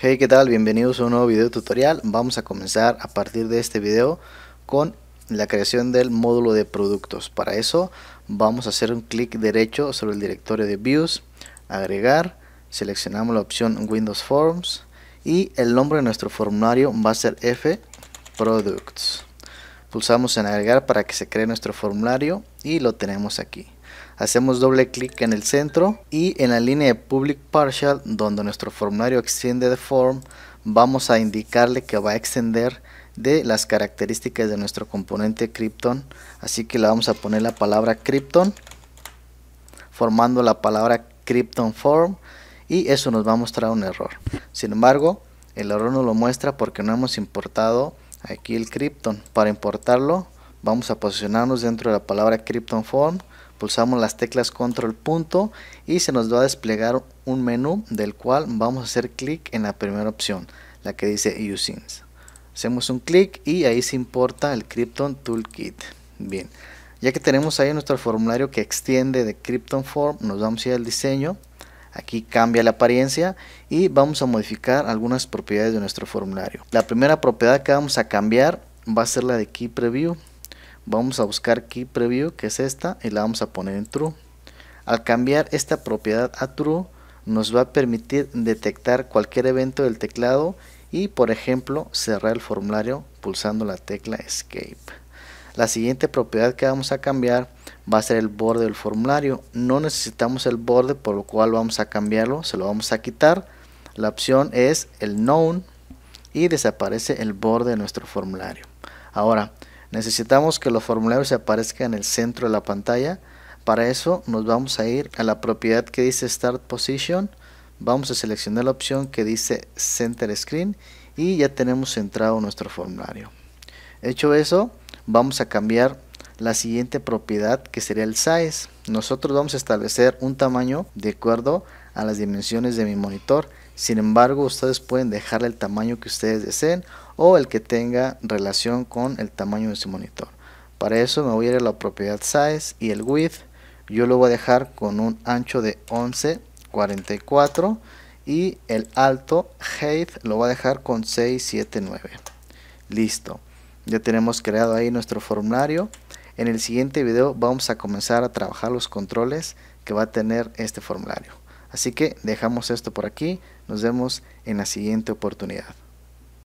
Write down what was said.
Hey, ¿qué tal? Bienvenidos a un nuevo video tutorial. Vamos a comenzar a partir de este video con la creación del módulo de productos. Para eso vamos a hacer un clic derecho sobre el directorio de Views, agregar, seleccionamos la opción Windows Forms y el nombre de nuestro formulario va a ser F Products. Pulsamos en agregar para que se cree nuestro formulario y lo tenemos aquí hacemos doble clic en el centro y en la línea de public partial donde nuestro formulario extiende de form vamos a indicarle que va a extender de las características de nuestro componente Krypton así que le vamos a poner la palabra Krypton formando la palabra Krypton form y eso nos va a mostrar un error sin embargo el error no lo muestra porque no hemos importado aquí el Krypton para importarlo vamos a posicionarnos dentro de la palabra Krypton form pulsamos las teclas control punto y se nos va a desplegar un menú del cual vamos a hacer clic en la primera opción, la que dice e Usings. Hacemos un clic y ahí se importa el Krypton Toolkit. Bien, ya que tenemos ahí nuestro formulario que extiende de Krypton Form, nos vamos a ir al diseño. Aquí cambia la apariencia y vamos a modificar algunas propiedades de nuestro formulario. La primera propiedad que vamos a cambiar va a ser la de Key Preview vamos a buscar key preview que es esta y la vamos a poner en true al cambiar esta propiedad a true nos va a permitir detectar cualquier evento del teclado y por ejemplo cerrar el formulario pulsando la tecla escape la siguiente propiedad que vamos a cambiar va a ser el borde del formulario no necesitamos el borde por lo cual vamos a cambiarlo se lo vamos a quitar la opción es el known y desaparece el borde de nuestro formulario ahora Necesitamos que los formularios se aparezcan en el centro de la pantalla. Para eso nos vamos a ir a la propiedad que dice Start Position. Vamos a seleccionar la opción que dice Center Screen y ya tenemos centrado nuestro formulario. Hecho eso, vamos a cambiar la siguiente propiedad que sería el size. Nosotros vamos a establecer un tamaño de acuerdo a las dimensiones de mi monitor. Sin embargo, ustedes pueden dejarle el tamaño que ustedes deseen o el que tenga relación con el tamaño de su monitor. Para eso me voy a ir a la propiedad size y el width. Yo lo voy a dejar con un ancho de 11.44 y el alto height lo voy a dejar con 679. Listo. Ya tenemos creado ahí nuestro formulario. En el siguiente video vamos a comenzar a trabajar los controles que va a tener este formulario. Así que dejamos esto por aquí, nos vemos en la siguiente oportunidad.